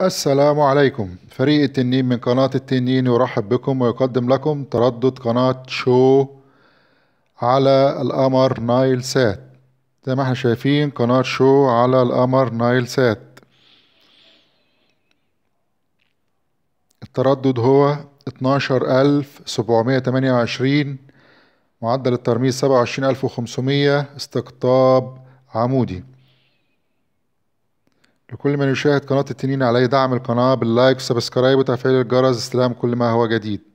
السلام عليكم فريق التنين من قناة التنين يرحب بكم ويقدم لكم تردد قناة شو على القمر نايل سات زي ما احنا شايفين قناة شو على القمر نايل سات التردد هو 12728 معدل الترميز 27500 استقطاب عمودي لكل من يشاهد قناة التنين عليه دعم القناة باللايك وسبسكرايب وتفعيل الجرس استلام كل ما هو جديد